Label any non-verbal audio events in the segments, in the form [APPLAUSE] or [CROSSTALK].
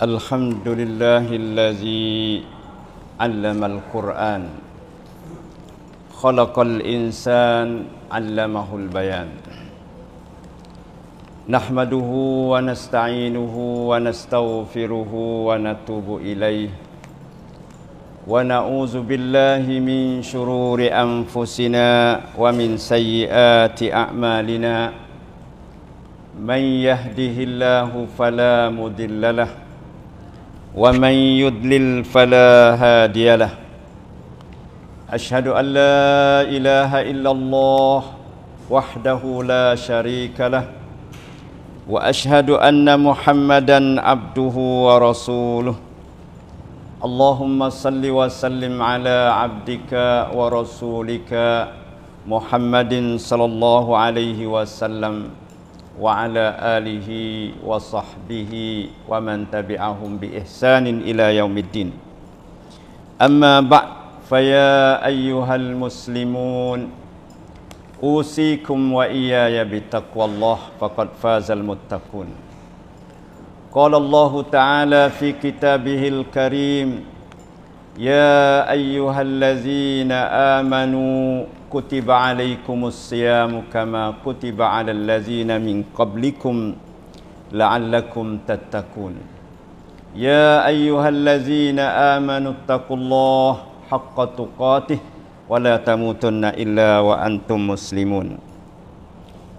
الحمد لله الذي علم القرآن خلق الإنسان علمه البيان نحمده ونستعينه ونستغفره ونتوب إليه ونعوذ بالله من شرور أنفسنا ومن سيئات أعمالنا من يهده الله فلا مضل له ومن يدلل فلا هادي له أشهد أن لا إله إلا الله وحده لا شريك له وأشهد أن محمدا عبده ورسوله اللهم صل وسلم على عبدك ورسولك محمد صلى الله عليه وسلم wa ala alihi wa sahbihi wa man tabi'ahum bi ihsanin ila yaumiddin amma ba' faya ayyuhal muslimun usikum wa iyaya bi taqwallah faqad fazal muttaqun qala allah ta'ala fi kitabihil karim ya ayyuhal ladzina amanu كتب عليكم الصيام كما كتب على الذين من قبلكم لعلكم تتقون يا ايها الذين امنوا اتقوا الله حق تقاته ولا تموتن الا وانتم مسلمون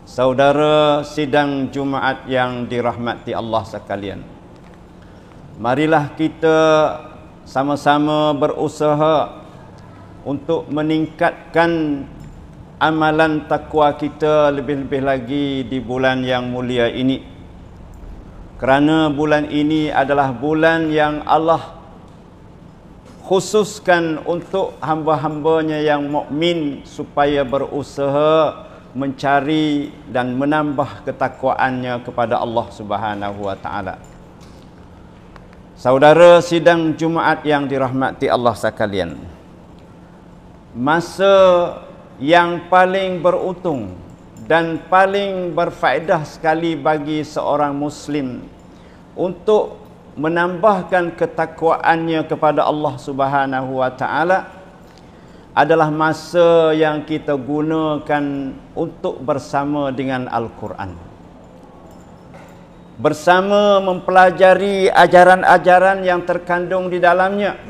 Saudara sidang Jumaat yang dirahmati Allah sekalian Marilah kita sama-sama berusaha untuk meningkatkan amalan takwa kita lebih-lebih lagi di bulan yang mulia ini. Kerana bulan ini adalah bulan yang Allah khususkan untuk hamba-hambanya yang mukmin supaya berusaha mencari dan menambah ketakwaannya kepada Allah Subhanahu wa taala. Saudara sidang Jumaat yang dirahmati Allah sekalian masa yang paling beruntung dan paling berfaedah sekali bagi seorang muslim untuk menambahkan ketakwaannya kepada Allah Subhanahu wa taala adalah masa yang kita gunakan untuk bersama dengan Al-Quran. Bersama mempelajari ajaran-ajaran yang terkandung di dalamnya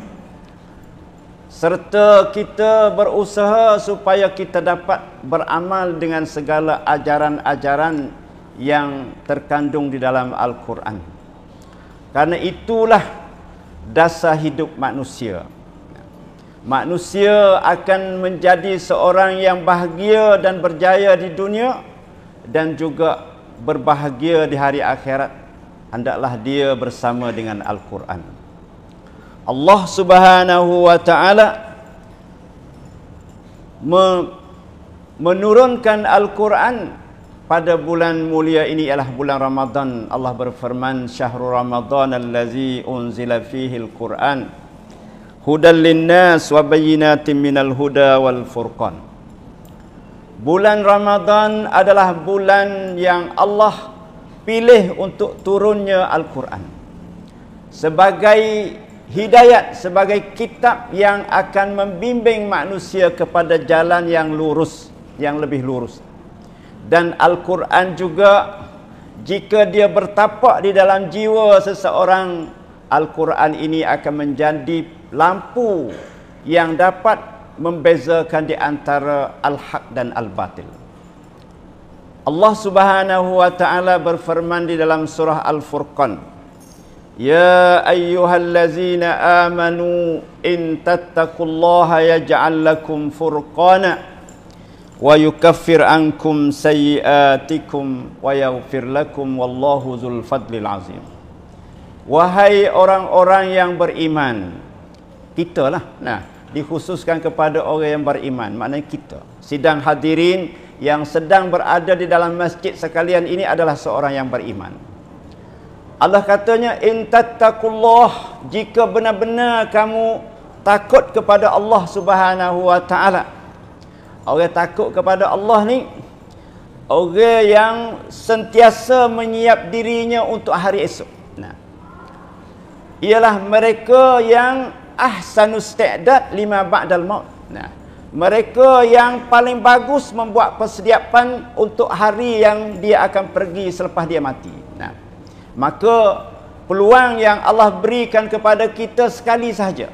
serta kita berusaha supaya kita dapat beramal dengan segala ajaran-ajaran yang terkandung di dalam Al-Quran. Karena itulah dasar hidup manusia. Manusia akan menjadi seorang yang bahagia dan berjaya di dunia dan juga berbahagia di hari akhirat. Hendaklah dia bersama dengan Al-Quran. Allah Subhanahu wa taala menurunkan Al-Quran pada bulan mulia ini ialah bulan Ramadhan. Allah berfirman Syahrul Ramadan allazi unzila fihi Al-Quran hudan linnas wa bayyinatin minal huda wal furqan. Bulan Ramadhan adalah bulan yang Allah pilih untuk turunnya Al-Quran. Sebagai hidayat sebagai kitab yang akan membimbing manusia kepada jalan yang lurus yang lebih lurus dan al-Quran juga jika dia bertapak di dalam jiwa seseorang al-Quran ini akan menjadi lampu yang dapat membezakan di antara al-haq dan al-batil Allah Subhanahu wa taala berfirman di dalam surah al-furqan يا أيها الذين آمنوا إن تتقوا الله يجعل لكم فرقانا ويكفر عنكم سيئاتكم ويغفر لكم والله ذو الفضل العظيم Wahai orang-orang yang beriman Kita lah nah, Dikhususkan kepada orang yang beriman Maknanya kita Sidang hadirin yang sedang berada di dalam masjid sekalian ini adalah seorang yang beriman Allah katanya intattaqullah jika benar-benar kamu takut kepada Allah Subhanahu wa taala. Orang takut kepada Allah ni orang yang sentiasa menyiap dirinya untuk hari esok. Nah. Ialah mereka yang ahsanus ta'dad lima ba'dal maut. Nah. Mereka yang paling bagus membuat persediaan untuk hari yang dia akan pergi selepas dia mati maka peluang yang Allah berikan kepada kita sekali saja.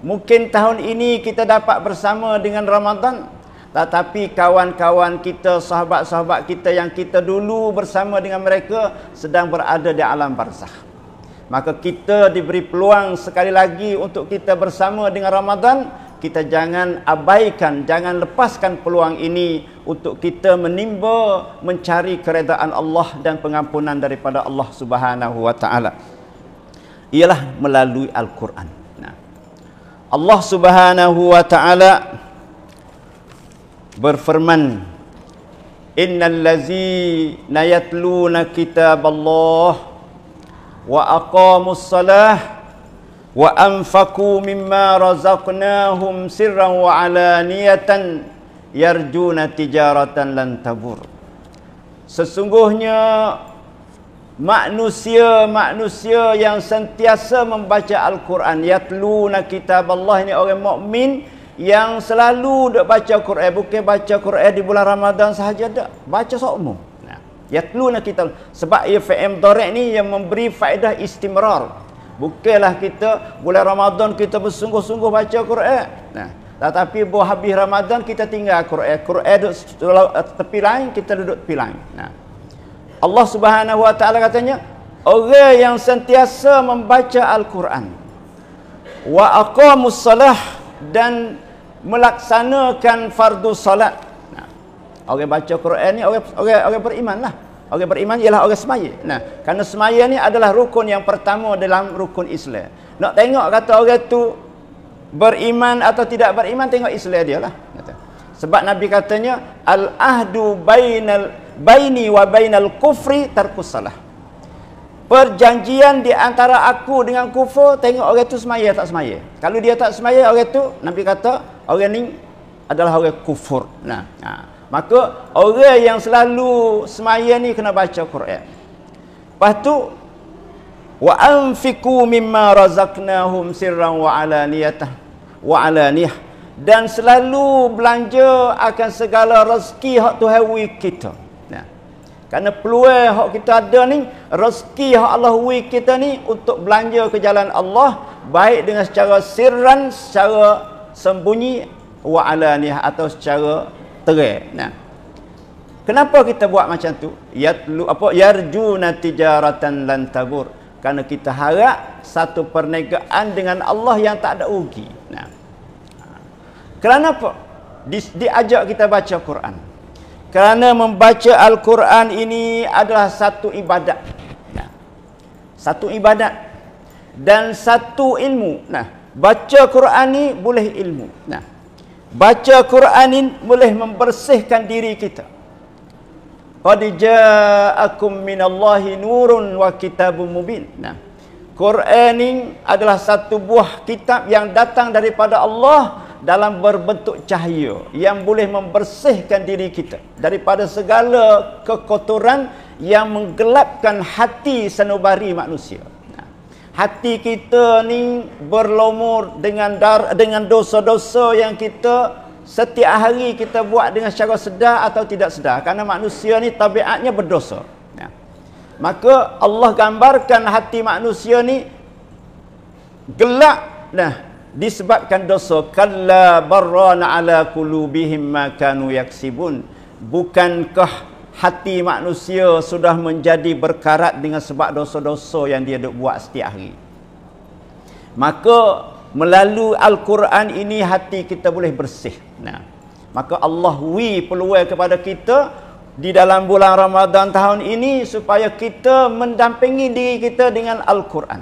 mungkin tahun ini kita dapat bersama dengan Ramadan tetapi kawan-kawan kita sahabat-sahabat kita yang kita dulu bersama dengan mereka sedang berada di alam barzah maka kita diberi peluang sekali lagi untuk kita bersama dengan Ramadan kita jangan abaikan, jangan lepaskan peluang ini untuk kita menimba mencari keredaan Allah dan pengampunan daripada Allah Subhanahu wa taala. Ialah melalui Al-Quran. Nah. Allah Subhanahu wa taala berfirman Innal ladzi nayatluna Allah wa aqamussalah salah Wa anfaku وأنفقوا مما رزقناهم سرا وعلانية يرجون تجارة لن تبور Sesungguhnya manusia-manusia yang sentiasa membaca Al-Quran yatluna kitab Allah ini orang mukmin yang selalu dak baca Quran bukan baca Quran di bulan Ramadan sahaja dak baca sokmu nah yatluna kitab sebab ia ya fi'il ni yang memberi faedah istimrar Bukalah kita bulan Ramadan kita bersungguh-sungguh baca Quran. Nah, tetapi bu habis Ramadan kita tinggal Quran. Quran duduk eh, tepi lain, kita duduk tepi lain. Nah. Allah Subhanahu Wa Taala katanya, orang yang sentiasa membaca Al-Quran wa aqamus salah dan melaksanakan fardu salat. Nah. Orang baca Quran ni orang orang, orang lah. Orang beriman ialah orang semaya. Nah, kerana semaya ni adalah rukun yang pertama dalam rukun Islam. Nak tengok kata orang tu beriman atau tidak beriman, tengok Islam dia lah. Sebab Nabi katanya, Al-ahdu bainal baini wa bainal kufri tarkusalah. Perjanjian di antara aku dengan kufur, tengok orang tu semaya tak semaya. Kalau dia tak semaya, orang tu, Nabi kata, orang ni adalah orang kufur. Nah, nah. Ha. Maka orang yang selalu semayang ni kena baca Quran. Lepas tu wa anfiqu mimma razaqnahum sirran wa alaniyatan wa alaniyah dan selalu belanja akan segala rezeki hak Tuhan wi kita. Nah. Karena peluang hak kita ada ni rezeki hak Allah wi kita ni untuk belanja ke jalan Allah baik dengan secara sirran secara sembunyi wa alaniyah atau secara terik nah. kenapa kita buat macam tu yatlu apa yarju natijaratan lan tabur kerana kita harap satu perniagaan dengan Allah yang tak ada rugi nah kerana apa Di, diajak kita baca Quran kerana membaca Al-Quran ini adalah satu ibadat nah. satu ibadat dan satu ilmu nah baca Quran ni boleh ilmu nah Baca Quran ini boleh membersihkan diri kita. Qad ja'akum minallahi nurun wa kitabun mubin. Nah. Quran ini adalah satu buah kitab yang datang daripada Allah dalam berbentuk cahaya yang boleh membersihkan diri kita daripada segala kekotoran yang menggelapkan hati sanubari manusia hati kita ni berlomur dengan dar, dengan dosa-dosa yang kita setiap hari kita buat dengan secara sedar atau tidak sedar kerana manusia ni tabiatnya berdosa ya. maka Allah gambarkan hati manusia ni gelap nah disebabkan dosa kalla barana ala qulubihim ma kanu yaksibun bukankah hati manusia sudah menjadi berkarat dengan sebab dosa-dosa yang dia buat setiap hari. Maka melalui Al-Quran ini hati kita boleh bersih. Nah, maka Allah wi peluang kepada kita di dalam bulan Ramadan tahun ini supaya kita mendampingi diri kita dengan Al-Quran.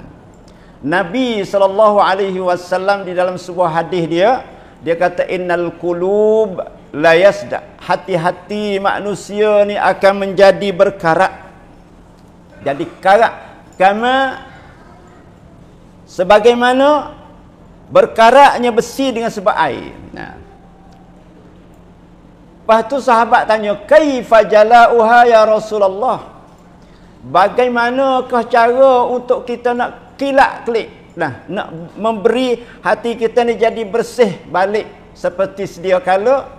Nabi sallallahu alaihi wasallam di dalam sebuah hadis dia dia kata innal qulub layasda hati-hati manusia ni akan menjadi berkarat jadi karat kerana sebagaimana berkaratnya besi dengan sebab air nah lepas tu sahabat tanya kaifa jala'uha ya rasulullah bagaimanakah cara untuk kita nak kilat klik nah nak memberi hati kita ni jadi bersih balik seperti sedia kala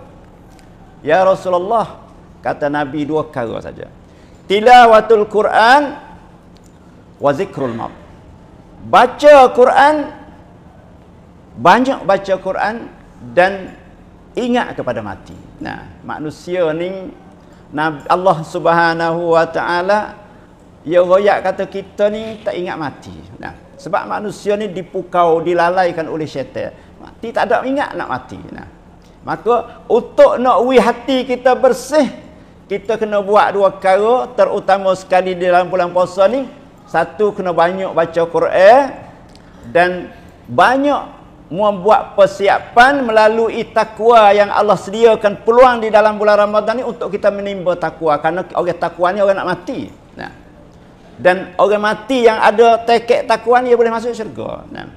Ya Rasulullah kata Nabi dua perkara saja. Tilawatul Quran wa zikrul maut. Baca Quran banyak baca Quran dan ingat kepada mati. Nah, manusia ni Allah Subhanahu wa taala ya royak kata kita ni tak ingat mati. Nah, sebab manusia ni dipukau, dilalaikan oleh syaitan. Mati tak ada ingat nak mati. Nah, Maka untuk nak ui hati kita bersih Kita kena buat dua perkara Terutama sekali di dalam bulan puasa ni Satu kena banyak baca Quran Dan banyak membuat persiapan melalui takwa yang Allah sediakan peluang di dalam bulan Ramadan ni untuk kita menimba takwa kerana orang takwa ni orang nak mati nah. dan orang mati yang ada tekek takwa ni dia boleh masuk syurga nah.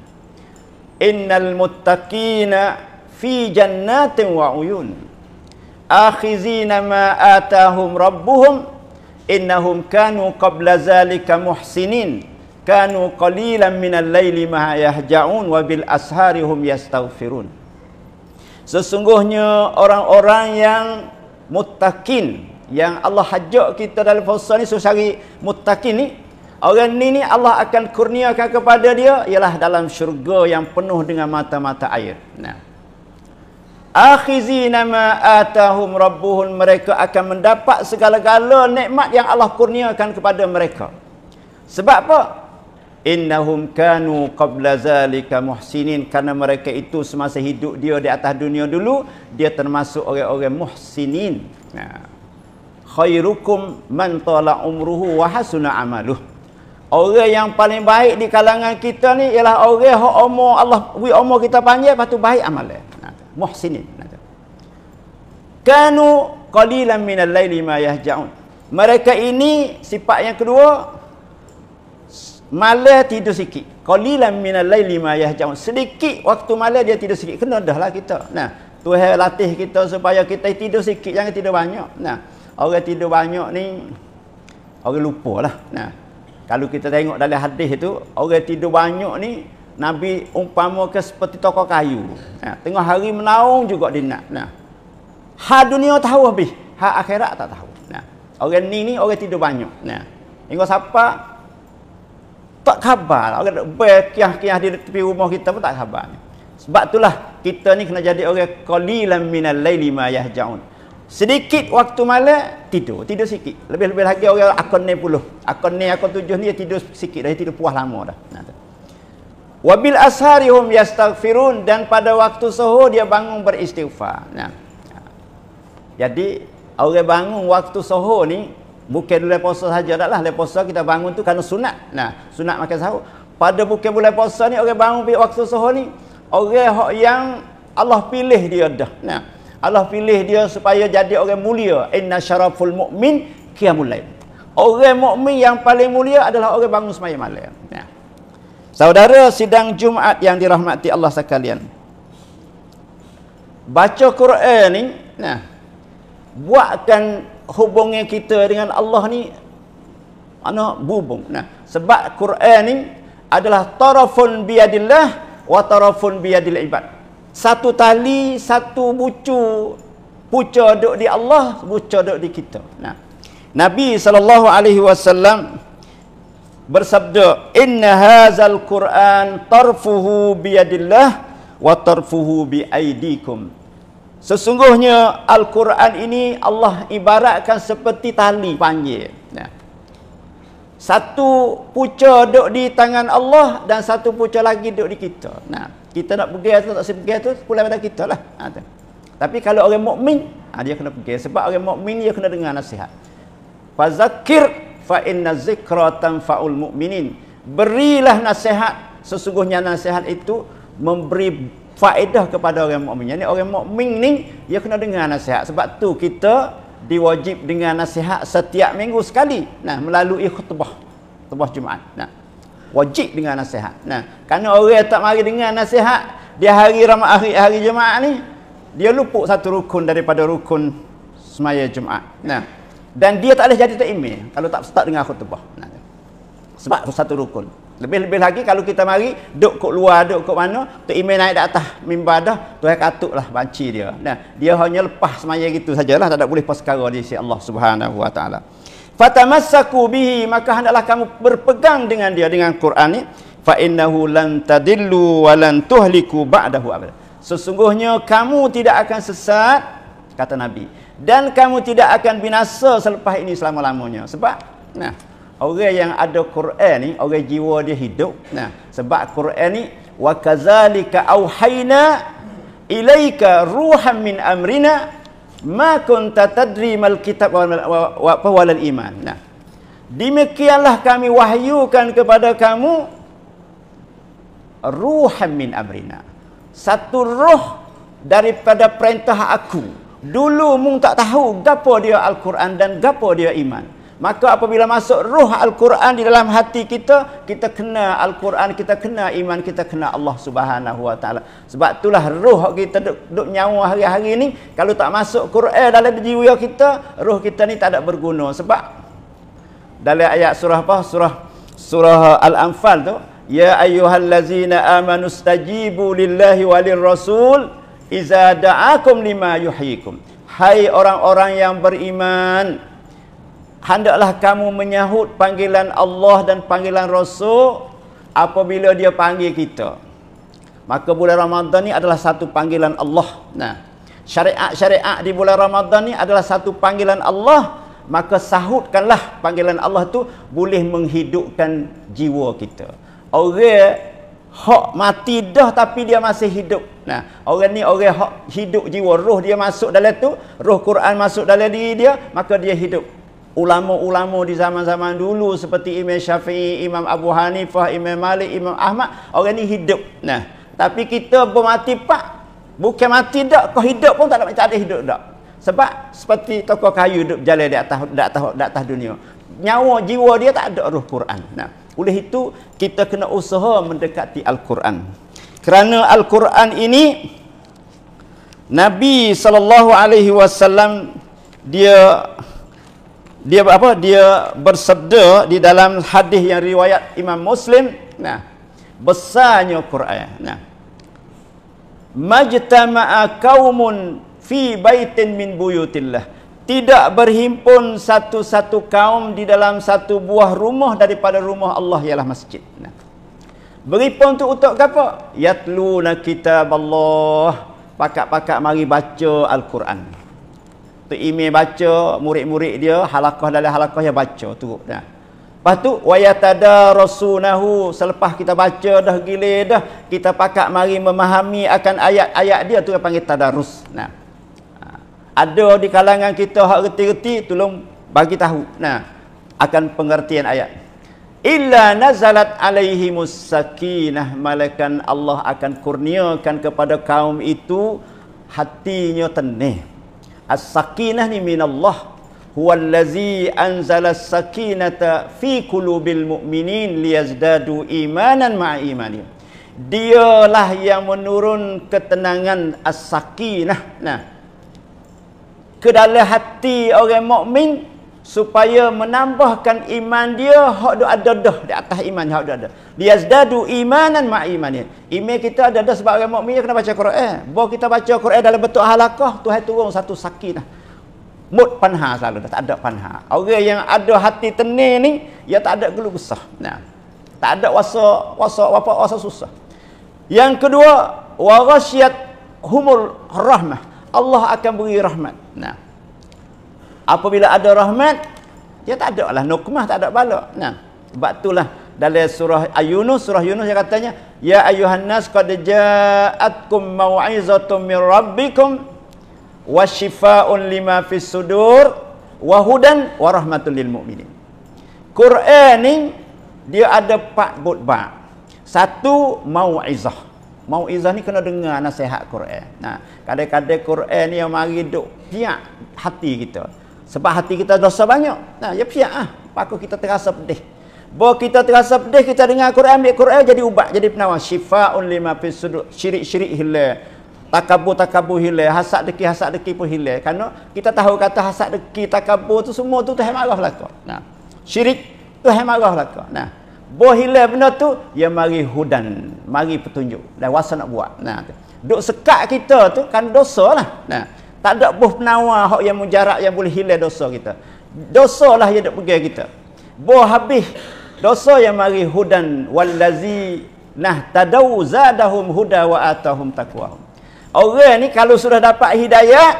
innal muttaqina fi jannatin wa uyun akhizina ma atahum rabbuhum innahum kanu qabla zalika muhsinin kanu qalilan min al-laili ma yahja'un wa bil ashari hum yastaghfirun sesungguhnya orang-orang yang muttaqin yang Allah hajak kita dalam fasa ni sesari muttaqin ni orang ni ni Allah akan kurniakan kepada dia ialah dalam syurga yang penuh dengan mata-mata air nah akhizina ma atahum rabbuhum mereka akan mendapat segala-gala nikmat yang Allah kurniakan kepada mereka sebab apa innahum kanu qabla zalika muhsinin kerana mereka itu semasa hidup dia di atas dunia dulu dia termasuk orang-orang muhsinin nah khairukum man tala umruhu wa hasuna amaluh Orang yang paling baik di kalangan kita ni ialah orang yang umur Allah, we umur kita panjang lepas baik amalnya muhsinin kata kanu qalilan minal laili ma yahjaun mereka ini sifat yang kedua malah tidur sikit qalilan minal laili ma yahjaun sedikit waktu malah dia tidur sikit kena dahlah kita nah Tuhan latih kita supaya kita tidur sikit jangan tidur banyak nah orang tidur banyak ni orang lupalah nah kalau kita tengok dalam hadis itu orang tidur banyak ni Nabi umpamakan seperti toko kayu. Ha, tengah hari menaung juga dia nak. Nah. Ha dunia tahu habis. Ha akhirat tak tahu. Nah. Orang ni ni orang tidur banyak. Nah. Ingat siapa? Tak khabar. Orang berkiah-kiah di tepi rumah kita pun tak khabar. Sebab itulah kita ni kena jadi orang qalilan minal laili ma yahjaun. Sedikit waktu malam tidur, tidur sikit. Lebih-lebih lagi orang akon 90. Akon ni akon 7 ni dia tidur sikit dah tidur puas lama dah. Nah. Wabil asharihum yastaghfirun dan pada waktu soho dia bangun beristighfar. Nah. Jadi orang bangun waktu soho ni bukan bulan puasa saja dahlah. Bulan puasa kita bangun tu kan sunat. Nah, sunat makan sahur. Pada bukan bulan puasa ni orang bangun waktu soho ni orang yang Allah pilih dia dah. Nah. Allah pilih dia supaya jadi orang mulia. Inna syaraful mu'min qiyamul lail. Orang mukmin yang paling mulia adalah orang bangun semalam Nah. Saudara sidang Jumaat yang dirahmati Allah sekalian. Baca Quran ni, nah. Buatkan hubungan kita dengan Allah ni mana bubung. Nah, sebab Quran ni adalah tarafun biadillah wa tarafun biadil ibad. Satu tali, satu bucu puca di Allah, buca di kita. Nah. Nabi sallallahu alaihi wasallam bersabda inna hazal quran tarfuhu biyadillah wa tarfuhu bi sesungguhnya al-quran ini Allah ibaratkan seperti tali panjang, ya. satu puca duduk di tangan Allah dan satu puca lagi duduk di kita nah kita nak pergi atau tak pergi tu pulang pada kita lah ha, tapi kalau orang mukmin ha, dia kena pergi sebab orang mukmin dia kena dengar nasihat fazakir fa inna zikra tanfa'ul mukminin berilah nasihat sesungguhnya nasihat itu memberi faedah kepada orang mukmin. ni orang mukmin ni dia kena dengar nasihat. Sebab tu kita diwajib dengar nasihat setiap minggu sekali. Nah, melalui khutbah. Khutbah Jumaat. Nah. Wajib dengar nasihat. Nah, kerana orang tak mari dengar nasihat di hari ramai hari, hari Jumaat ni dia lupuk satu rukun daripada rukun semaya Jumaat. Nah dan dia tak boleh jadi ta'imi kalau tak start dengan khutbah sebab satu rukun lebih-lebih lagi kalau kita mari duduk kat luar duduk kat mana ta'imi naik dah atas mimbar dah tuai katuk lah banci dia nah, dia hanya lepas semaya gitu sajalah tak ada boleh perkara di sisi Allah Subhanahu wa taala fatamassaku bihi maka hendaklah kamu berpegang dengan dia dengan Quran ni fa innahu lan tadillu wa lan tuhliku ba'dahu sesungguhnya kamu tidak akan sesat kata nabi dan kamu tidak akan binasa selepas ini selama-lamanya sebab nah orang yang ada Quran ni orang jiwa dia hidup nah sebab Quran ni wa kazalika auhayna ilaika ruham min amrina ma kunta tadri mal kitab wa wa, wa, iman nah demikianlah kami wahyukan kepada kamu ruham min amrina satu roh daripada perintah aku Dulu mung tak tahu gapo dia Al-Quran dan gapo dia iman. Maka apabila masuk roh Al-Quran di dalam hati kita, kita kena Al-Quran, kita kena iman, kita kena Allah Subhanahu Wa Taala. Sebab itulah roh kita duduk, duduk nyawa hari-hari ini. kalau tak masuk Quran dalam jiwa kita, roh kita ni tak ada berguna. Sebab dalam ayat surah apa? Surah surah Al-Anfal tu, Ya ayuhallazina amanustajibu lillahi walil rasul, Iza da'akum lima yuhyikum Hai orang-orang yang beriman Hendaklah kamu menyahut panggilan Allah dan panggilan Rasul Apabila dia panggil kita Maka bulan Ramadhan ni adalah satu panggilan Allah Nah, Syariat-syariat di bulan Ramadhan ni adalah satu panggilan Allah Maka sahutkanlah panggilan Allah tu Boleh menghidupkan jiwa kita Orang hak mati dah tapi dia masih hidup. Nah, orang ni orang hak hidup jiwa roh dia masuk dalam tu, roh Quran masuk dalam diri dia, maka dia hidup. Ulama-ulama di zaman-zaman dulu seperti Imam Syafi'i, Imam Abu Hanifah, Imam Malik, Imam Ahmad, orang ni hidup. Nah, tapi kita bermati pak bukan mati dak kau hidup pun tak ada macam ada hidup dak. Sebab seperti tokoh kayu duduk berjalan di atas di atas di atas dunia. Nyawa jiwa dia tak ada roh Quran. Nah, oleh itu kita kena usaha mendekati Al-Quran. Kerana Al-Quran ini Nabi sallallahu alaihi wasallam dia dia apa dia bersabda di dalam hadis yang riwayat Imam Muslim nah besarnya Quran nah majtama kaumun fi baitin min buyutillah tidak berhimpun satu-satu kaum di dalam satu buah rumah daripada rumah Allah ialah masjid. Nah. Berhimpun tu untuk apa? Yatluna kitab Allah. Pakat-pakat mari baca Al-Quran. Tu imej baca, murid-murid dia, halakah dalam halakah yang baca tu. Nah. Lepas tu, wayatada rasunahu. Selepas kita baca dah gila dah, kita pakat mari memahami akan ayat-ayat dia tu yang panggil tadarus. Nah ada di kalangan kita hak reti-reti tolong bagi tahu nah akan pengertian ayat illa nazalat alaihi musakinah malaikan Allah akan kurniakan kepada kaum itu hatinya tenih as-sakinah ni minallah huwallazi anzala as-sakinata fi qulubil mu'minin liyazdadu imanan ma'a imanihim dialah yang menurun ketenangan as-sakinah nah ke dalam hati orang mukmin supaya menambahkan iman dia hak dok ada dah di atas iman hak dok ada dia imanan ma imannya iman kita ada dah sebab orang mukmin kena baca Quran bawa kita baca Quran dalam bentuk halakah Tuhan turun satu sakinah mut panha selalu tak ada panha orang yang ada hati tenang ni ya tak ada geluh besar nah tak ada rasa rasa apa wasa susah yang kedua warasyat humul rahmah Allah akan beri rahmat. Nah. Apabila ada rahmat, dia tak ada lah nukmah, tak ada bala. Nah. Sebab itulah dalam surah Yunus, surah Yunus dia katanya, "Ya ayuhan nas qad ja'atkum mau'izatun mir rabbikum wa shifaa'un lima fi sudur wa hudan wa rahmatun lil mu'minin." Quran ni dia ada empat bab. Satu mau'izah. Mau izah ni kena dengar nasihat Quran. Nah, kadang-kadang Quran ni yang mari duk piak hati kita. Sebab hati kita dosa banyak. Nah, ya piak ah. Pakau kita terasa pedih. Bo kita terasa pedih kita dengar Quran, ambil Quran jadi ubat, jadi penawar. Syifaun lima fi sudur syirik-syirik hilal. Takabur takabur hilal, hasad deki hasad deki pun hilal. Karena kita tahu kata hasad deki takabur tu semua tu Tuhan marah lah kau. Nah. Syirik Tuhan marah lah kau. Nah. Boh hilang benda tu, ia mari hudan, mari petunjuk. Dan wasa nak buat. Nah, tu. duk sekat kita tu kan dosa lah. Nah, tak ada boh penawar hak yang mujarak yang boleh hilang dosa kita. Dosa lah yang duk pegang kita. Boh habis dosa yang mari hudan wallazi nah tadau zadahum huda wa atahum taqwa. Orang ni kalau sudah dapat hidayah,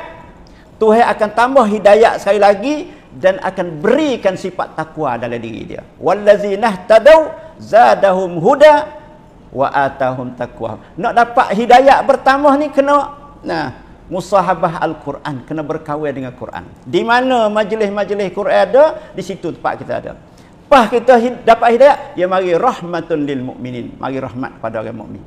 Tuhan akan tambah hidayah sekali lagi dan akan berikan sifat takwa dalam diri dia. Wallazina tadau zadahum huda wa atahum takwa. Nak dapat hidayah bertambah ni kena nah musahabah al-Quran, kena berkawal dengan Quran. Di mana majlis-majlis Quran ada, di situ tempat kita ada. Pas kita dapat hidayah, ya mari rahmatun lil mukminin, mari rahmat pada orang mukmin.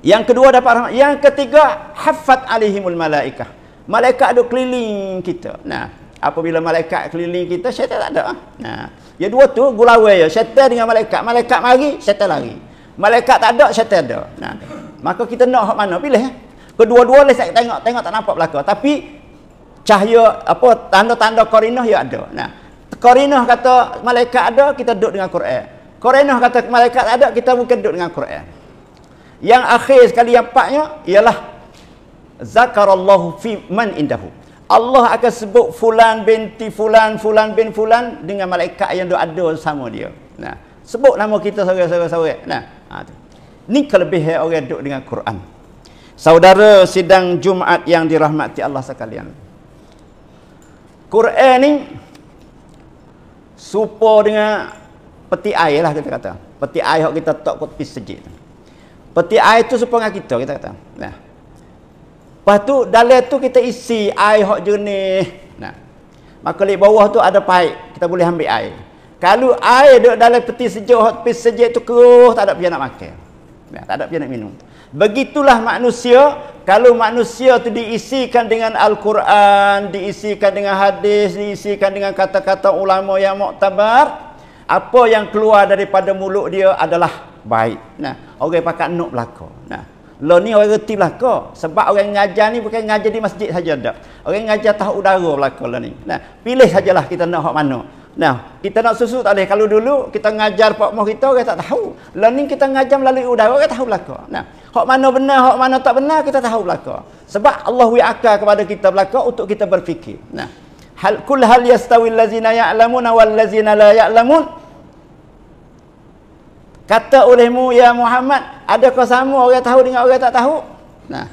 Yang kedua dapat rahmat, yang ketiga haffat alaihimul malaikah. Malaikat ada keliling kita. Nah, apabila malaikat keliling kita syaitan tak ada nah ha. ya dua tu gulawe ya syaitan dengan malaikat malaikat mari syaitan lari malaikat tak ada syaitan ada nah ha. maka kita nak hak mana pilih eh? kedua-dua ni saya tengok tengok tak nampak belaka tapi cahaya apa tanda-tanda korinah ya ada nah ha. korinah kata malaikat ada kita duduk dengan Quran korinah kata malaikat tak ada kita mungkin duduk dengan Quran yang akhir sekali yang empatnya ialah zakarallahu fi man indahu Allah akan sebut fulan binti fulan fulan bin fulan dengan malaikat yang doa ada sama dia. Nah, sebut nama kita seorang-seorang-seorang. Nah. Ha tu. Ni kelebihan orang duk dengan Quran. Saudara sidang Jumaat yang dirahmati Allah sekalian. Quran ni supo dengan peti air lah kita kata. Peti air yang kita tok kot pis sejit. Peti air tu supo dengan kita kita kata. Nah. Lepas tu dalam tu kita isi air hot jernih. Nah. Maka di bawah tu ada paip, kita boleh ambil air. Kalau air duduk dalam peti sejuk hok peti sejuk tu keruh, tak ada pian nak makan. Nah, tak ada pian nak minum. Begitulah manusia, kalau manusia tu diisikan dengan al-Quran, diisikan dengan hadis, diisikan dengan kata-kata ulama yang muktabar, apa yang keluar daripada mulut dia adalah baik. Nah, orang okay, pakat nok belaka. Nah. Lo ni orang reti belaka. Sebab orang ngajar ni bukan ngajar di masjid saja dak. Orang ngajar tahu udara belaka lo ni. Nah, pilih sajalah kita nak hak mana. Nah, kita nak susu tak boleh. Kalau dulu kita ngajar pak moh kita orang tak tahu. Lo ni kita ngajar melalui udara orang tahu belaka. Nah, hak mana benar, hak mana tak benar kita tahu belaka. Sebab Allah wi akal kepada kita belaka untuk kita berfikir. Nah. Hal kul hal yastawi allazina ya'lamuna wal ladzina la ya'lamun? Kata olehmu ya Muhammad, adakah sama orang tahu dengan orang tak tahu? Nah.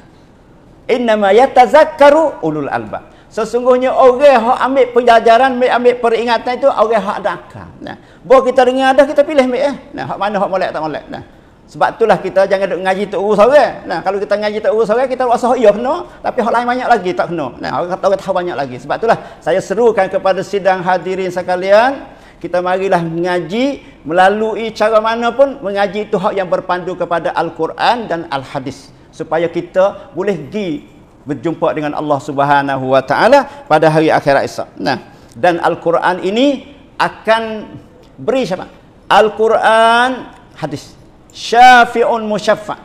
Innama yatazakkaru ulul albab. Sesungguhnya orang hak ambil penjajaran, ambil, ambil peringatan itu orang hak ada akal. Nah. Bo kita dengar ada kita pilih ambil eh. Nah, hak mana hak molek tak molek. Nah. Sebab itulah kita jangan duk ngaji tok urus orang. Nah, kalau kita ngaji tok urus orang, kita rasa iya kena, tapi hak lain banyak lagi tak kena. Nah, orang kata orang tahu banyak lagi. Sebab itulah saya serukan kepada sidang hadirin sekalian, kita marilah mengaji melalui cara mana pun mengaji itu hak yang berpandu kepada Al-Quran dan Al-Hadis supaya kita boleh pergi berjumpa dengan Allah Subhanahu Wa Taala pada hari akhirat esok. Nah, dan Al-Quran ini akan beri siapa? Al-Quran hadis. Syafi'un musyaffa.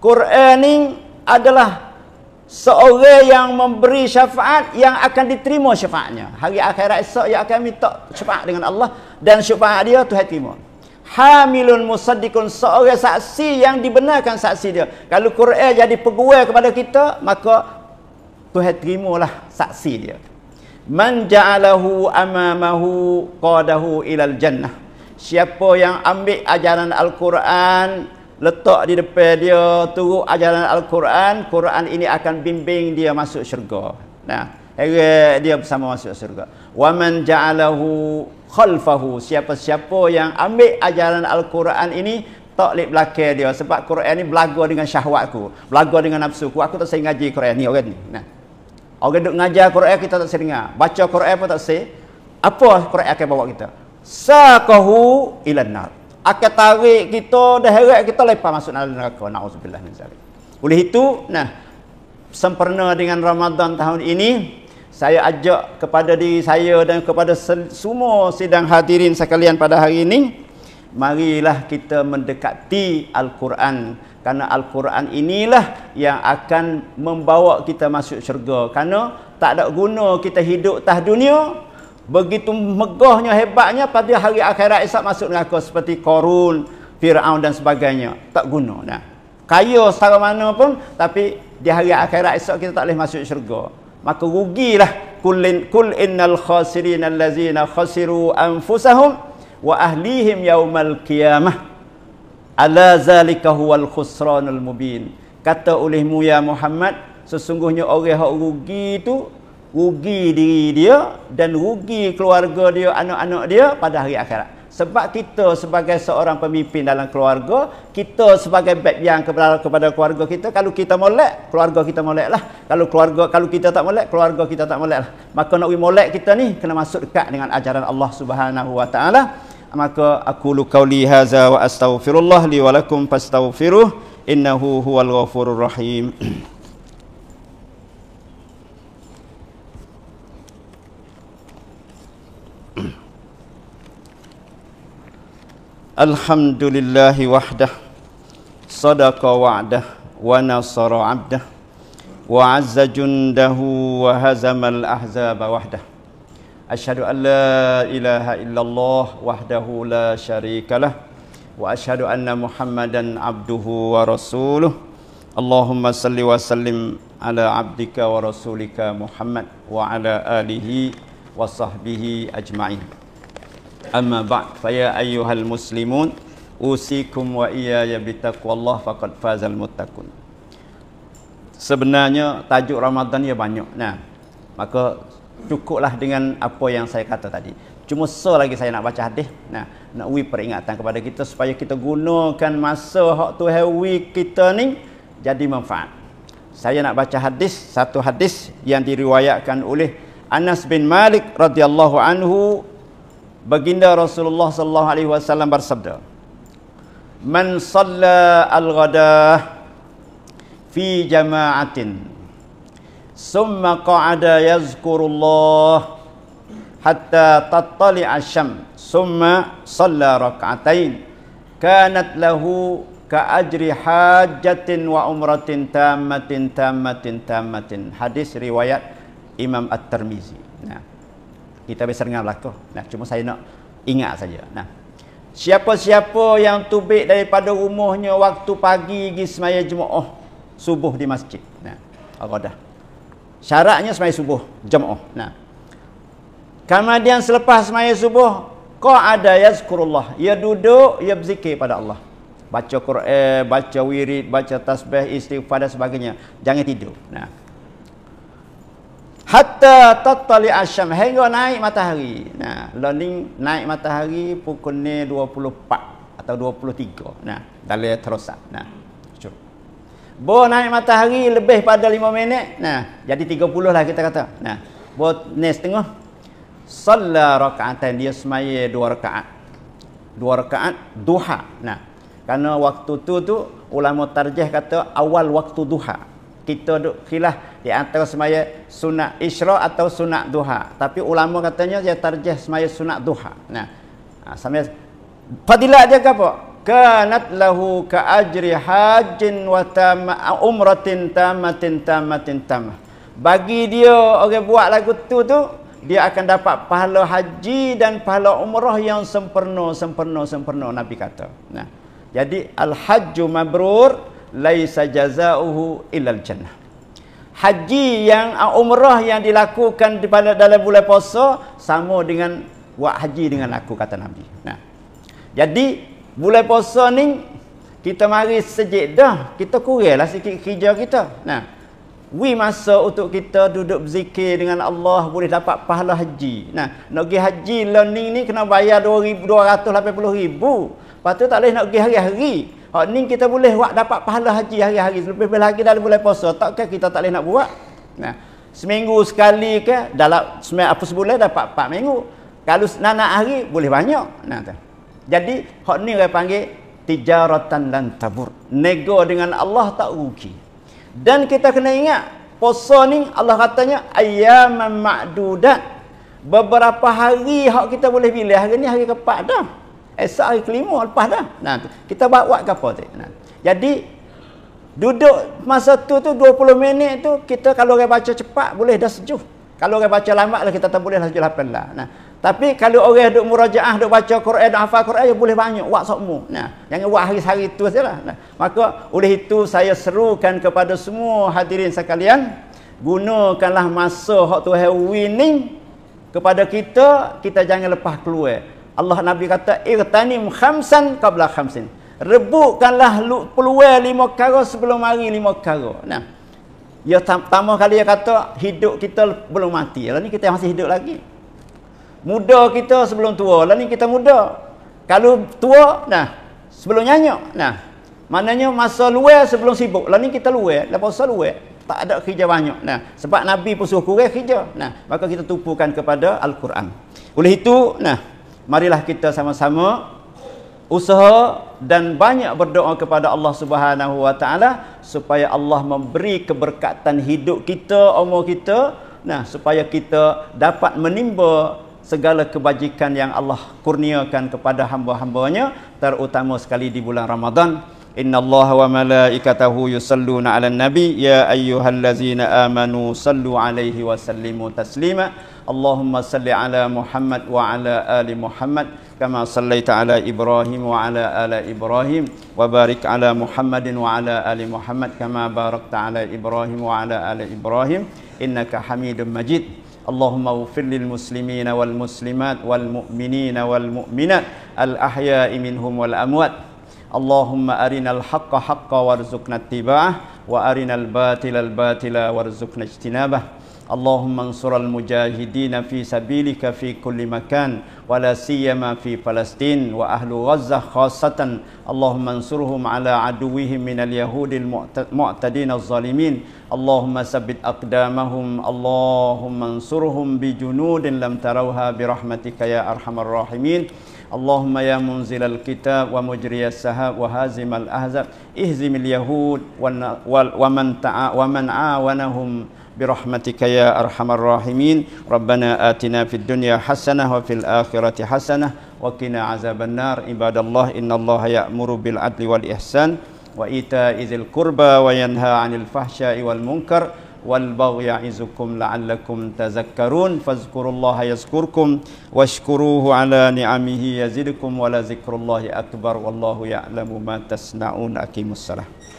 Quran ini adalah seorang yang memberi syafaat yang akan diterima syafaatnya hari akhirat esok yang akan minta syafaat dengan Allah dan syafaat dia Tuhan terima hamilun musaddiqun seorang saksi yang dibenarkan saksi dia kalau Quran jadi peguai kepada kita maka Tuhan lah saksi dia man ja'alahu amamahu qadahu ilal jannah siapa yang ambil ajaran Al-Quran letak di depan dia turut ajaran al-Quran Quran ini akan bimbing dia masuk syurga nah hari dia bersama masuk syurga wa man ja'alahu khalfahu siapa-siapa yang ambil ajaran al-Quran ini tak lip belakang dia sebab Quran ini belagu dengan syahwatku belagu dengan nafsu ku aku tak sering ngaji Quran ni orang ni nah orang duk ngajar Quran kita tak sering baca Quran pun tak sering apa Quran akan bawa kita saqahu ilan nar akan tarik kita dan heret kita lepas masuk dalam neraka naudzubillah min zalik oleh itu nah sempurna dengan Ramadan tahun ini saya ajak kepada diri saya dan kepada semua sidang hadirin sekalian pada hari ini marilah kita mendekati al-Quran kerana al-Quran inilah yang akan membawa kita masuk syurga kerana tak ada guna kita hidup tah dunia begitu megahnya hebatnya pada hari akhirat Isa masuk neraka seperti Korun, Firaun dan sebagainya. Tak guna dah. Kaya secara mana pun tapi di hari akhirat esok kita tak boleh masuk syurga. Maka rugilah kul kul innal khasirin allazina khasiru anfusahum wa ahlihim yaumal qiyamah. Ala zalika huwal khusranul mubin. Kata olehmu ya Muhammad, sesungguhnya orang yang rugi itu rugi diri dia dan rugi keluarga dia, anak-anak dia pada hari akhirat. Sebab kita sebagai seorang pemimpin dalam keluarga, kita sebagai beg yang kepada, kepada keluarga kita, kalau kita molek, keluarga kita molek lah. Kalau keluarga kalau kita tak molek, keluarga kita tak molek lah. Maka nak molek kita ni, kena masuk dekat dengan ajaran Allah Subhanahu Wa Taala. Maka aku lukau lihaza wa astaghfirullah li walakum fastaghfiruh innahu huwal ghafurur rahim. [CLEARS THROAT] Alhamdulillahi wahdah Sadaqa wa'dah Wa nasara abdah Wa azza jundahu Wa hazamal ahzab wahdah Ashadu an la ilaha illallah Wahdahu la syarikalah Wa ashadu anna muhammadan abduhu wa rasuluh Allahumma salli wa sallim Ala abdika wa rasulika muhammad Wa ala alihi wa sahbihi ajma'in Amma ba'd Faya ayyuhal muslimun Usikum wa iya ya bitaqwallah faqad fazal muttaqun Sebenarnya tajuk Ramadan ya banyak Nah, Maka cukuplah dengan apa yang saya kata tadi Cuma so lagi saya nak baca hadis Nah, Nak wui peringatan kepada kita Supaya kita gunakan masa Hak tu hewi kita ni Jadi manfaat Saya nak baca hadis Satu hadis yang diriwayatkan oleh Anas bin Malik radhiyallahu anhu Baginda Rasulullah sallallahu alaihi wasallam bersabda Man salla al-ghada fi jama'atin summa qa'ada yazkurullah hatta tattali' asy-syam summa salla rak'atain kanat lahu ka ajri hajatin wa umratin tammatin tammatin tammatin hadis riwayat Imam At-Tirmizi nah kita biasa dengar berlaku. Nah, cuma saya nak ingat saja. Nah. Siapa-siapa yang tubik daripada rumahnya waktu pagi pergi semaya jemaah subuh di masjid. Nah. Allah dah. Syaratnya semaya subuh jemaah. Nah. Kemudian selepas semaya subuh, kau ada ya yazkurullah. Ya duduk, ya berzikir pada Allah. Baca Quran, baca wirid, baca tasbih, istighfar dan sebagainya. Jangan tidur. Nah hatta tattali asyam hingga naik matahari nah learning naik matahari pukul ni 24 atau 23 nah dalam terosak nah sure. bo naik matahari lebih pada 5 minit nah jadi 30 lah kita kata nah bo ni setengah Salla raka'atan dia semaya dua rakaat. Dua rakaat duha. Nah, karena waktu tu tu ulama tarjih kata awal waktu duha kita duk khilaf di antara semaya sunat isra atau sunat duha tapi ulama katanya dia tarjih semaya sunat duha nah ha, sama fadilah dia ke apa kanat lahu ka ajri hajjin wa tam umratin tamatin tamatin tam bagi dia orang buat lagu tu tu dia akan dapat pahala haji dan pahala umrah yang sempurna sempurna sempurna nabi kata nah jadi al hajju mabrur laisa jazaohu illal jannah haji yang ah, umrah yang dilakukan di pada dalam bulan puasa sama dengan buat haji dengan aku kata nabi nah jadi bulan puasa ni kita mari sejak dah kita kuranglah sikit kerja kita nah we masa untuk kita duduk berzikir dengan Allah boleh dapat pahala haji nah nak pergi haji learning ni kena bayar 2280000 lepas tu tak boleh nak pergi hari-hari Hak ni kita boleh buat dapat pahala haji hari-hari. Lebih bila lagi dalam bulan puasa, takkan kita tak boleh nak buat? Nah, seminggu sekali ke dalam seminggu apa sebulan dapat 4 minggu. Kalau nana hari boleh banyak. Nah, tu. Jadi hak ni orang panggil tijaratan lan tabur. Nego dengan Allah tak rugi. Dan kita kena ingat puasa ni Allah katanya ayyaman ma'dudat. Beberapa hari hak kita boleh pilih. Hari ni hari keempat dah. Esok hari kelima lepas dah. Nah, kita buat buat apa tu? Nah. Jadi duduk masa tu tu 20 minit tu kita kalau orang baca cepat boleh dah sejuk. Kalau orang baca lambat lah, kita tak boleh dah sejuk lapan dah. Nah. Tapi kalau orang duk murajaah duk baca Quran dan hafal Quran ya boleh banyak buat sokmu. Nah, jangan buat hari-hari itu sajalah. Nah. Maka oleh itu saya serukan kepada semua hadirin sekalian gunakanlah masa waktu tu winning kepada kita kita jangan lepas keluar Allah Nabi kata irtanim khamsan qabla khamsin. Rebukkanlah peluang lima perkara sebelum mari lima perkara. Nah. Ya pertama kali dia kata hidup kita belum mati. Lah ni kita masih hidup lagi. Muda kita sebelum tua. Lah ni kita muda. Kalau tua nah sebelum nyanyi nah. Maknanya masa luar sebelum sibuk. Lah ni kita luar, lepas masa luar tak ada kerja banyak. Nah, sebab Nabi pun suruh kurang kerja. Nah, maka kita tumpukan kepada Al-Quran. Oleh itu, nah, marilah kita sama-sama usaha dan banyak berdoa kepada Allah Subhanahu Wa Taala supaya Allah memberi keberkatan hidup kita, umur kita, nah supaya kita dapat menimba segala kebajikan yang Allah kurniakan kepada hamba-hambanya terutama sekali di bulan Ramadan. إن الله وملائكته يصلون على النبي يا أيها الذين آمنوا صلوا عليه وسلموا تسليما اللهم صل على محمد وعلى آل محمد كما صليت على إبراهيم وعلى آل إبراهيم وبارك على محمد وعلى آل محمد كما باركت على إبراهيم وعلى آل إبراهيم إنك حميد مجيد اللهم اغفر للمسلمين والمسلمات والمؤمنين والمؤمنات الأحياء منهم والأموات Allahumma arinal haqqa haqqa warzuqna tibah wa arinal batila al batila warzuqna ijtinabah Allahumma ansur al mujahidin fi sabilika fi kulli makan wala siyama fi Palestin wa ahlu Gaza khasatan. Allahumma ansurhum ala aduwihim min al yahudil mu'tadin al zalimin Allahumma sabbit akdamahum. Allahumma ansurhum bi junudin lam tarawha bi rahmatika ya arhamar rahimin اللهم يا منزل الكتاب ومجري السحاب وهازم الأحزاب اهزم اليهود ومن, ومن عاونهم برحمتك يا أرحم الراحمين ربنا آتنا في الدنيا حسنة وفي الآخرة حسنة وقنا عذاب النار عباد الله إن الله يأمر بالعدل والإحسان وإيتاء ذي القربى وينهى عن الفحشاء والمنكر والبغي يعزكم لعلكم تذكرون فاذكروا الله يذكركم واشكروه على نعمه يزدكم ذكر الله أكبر والله يعلم ما تصنعون أكيم الصلاة